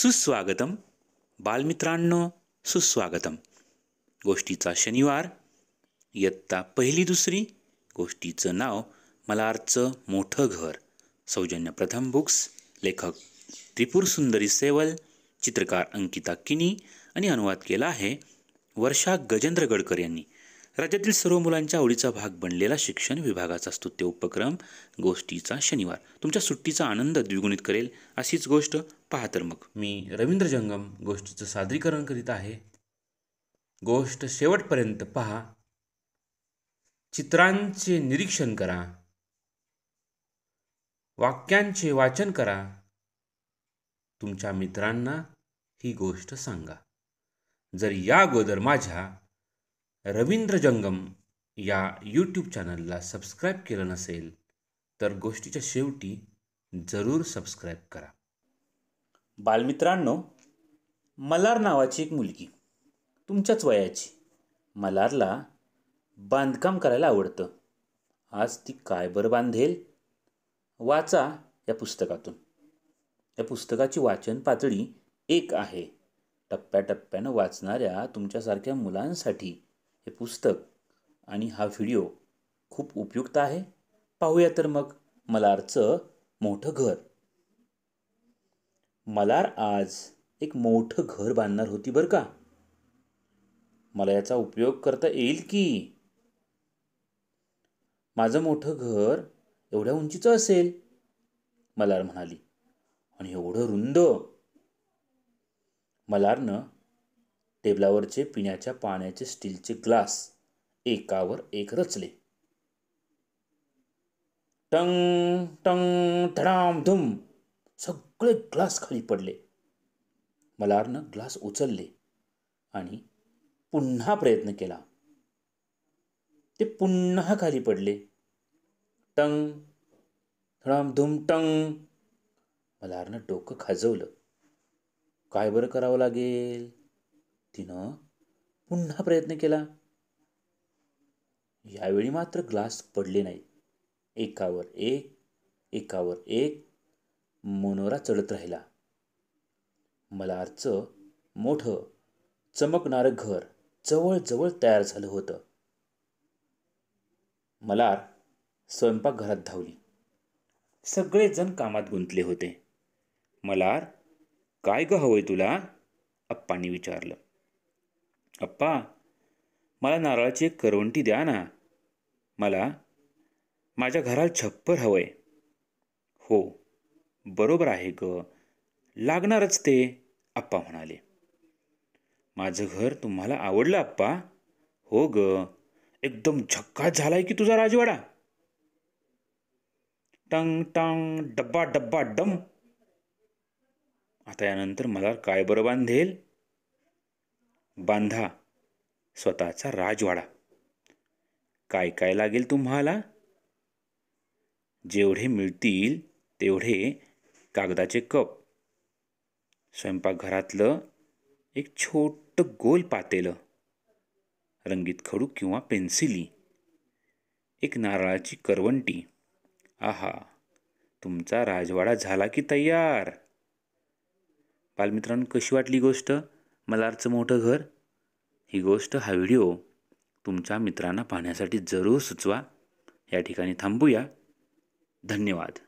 सुस्वागतम बालमित्रांनो सुस्वागतम गोष्टीचा शनिवार इयत्ता पहिली दुसरी गोष्टीचं नाव मलारचं मोठं घर सौजन्य प्रथम बुक्स लेखक त्रिपुर सुंदरी सेवल चित्रकार अंकिता किनी आणि अनुवाद केला आहे वर्षा गजेंद्र गडकर यांनी राज्यातील सर्व मुलांच्या आवडीचा भाग बनलेला शिक्षण विभागाचा स्तुत्य उपक्रम गोष्टीचा शनिवार तुमच्या सुट्टीचा आनंद द्विगुणित करेल अशीच गोष्ट पहा तर मग मी रवींद्र जंगम गोष्टीचं सादरीकरण करीत आहे गोष्ट शेवटपर्यंत पहा चित्रांचे निरीक्षण करा वाक्यांचे वाचन करा तुमच्या मित्रांना ही गोष्ट सांगा जर या अगोदर माझ्या रवींद्र जंगम या यूट्यूब चॅनलला सबस्क्राईब केलं नसेल तर गोष्टीच्या शेवटी जरूर सबस्क्राईब करा बालमित्रांनो मलार नावाची एक मुलगी तुमच्याच वयाची मलारला बांधकाम करायला आवडतं आज ती काय बरं बांधेल वाचा या पुस्तकातून या पुस्तकाची वाचन पातळी एक आहे टप्प्याटप्प्यानं वाचणाऱ्या तुमच्यासारख्या मुलांसाठी हे पुस्तक आणि हा व्हिडिओ खूप उपयुक्त आहे पाहूया तर मग मलारचं मोठं घर मलार आज एक मोठं घर बांधणार होती बरं का मला याचा उपयोग करता येईल की माझं मोठं घर एवढ्या उंचीचं असेल मलार म्हणाली आणि एवढं रुंद मलारनं टेबलावरचे पिण्याच्या पाण्याचे स्टीलचे ग्लास एकावर एक रचले टंग टंग धडाम धुम सगळे ग्लास खाली पडले मलारनं ग्लास उचलले आणि पुन्हा प्रयत्न केला ते पुन्हा खाली पडले टंग धडाम धुम टंग मलारनं डोकं खाजवलं काय बरं करावं लागेल तिनं पुन्हा प्रयत्न केला यावेळी मात्र ग्लास पडले नाही एकावर एक एकावर एक मनोरा चढत राहिला मलारचं मोठं चमकणारं घर जवळजवळ तयार झालं होतं मलार स्वयंपाकघरात धावली सगळेजण कामात गुंतले होते मलार काय गं हवंय तुला अप्पांनी विचारलं अप्पा मला नारळाची एक करवंटी द्या ना मला माझ्या घराला छप्पर हवं हो बरोबर आहे ग लागणारच ते आप्पा म्हणाले माझं घर तुम्हाला आवडलं आप्पा हो ग एकदम झक्कास झालाय की तुझा राजवाडा टंग टंग डब्बा डब्बा डम आता यानंतर मला काय बरं बांधेल बांधा स्वतःचा राजवाडा काय काय लागेल तुम्हाला जेवढे मिळतील तेवढे कागदाचे कप स्वयंपाकघरातलं एक छोट गोल पातेलं रंगीत खडू किंवा पेन्सिली एक नारळाची करवंटी आहा तुमचा राजवाडा झाला की तयार बालमित्रांनो कशी वाटली गोष्ट मलारचं मोठं घर ही गोष्ट हा व्हिडिओ तुमच्या मित्रांना पाहण्यासाठी जरूर सुचवा या ठिकाणी थांबूया धन्यवाद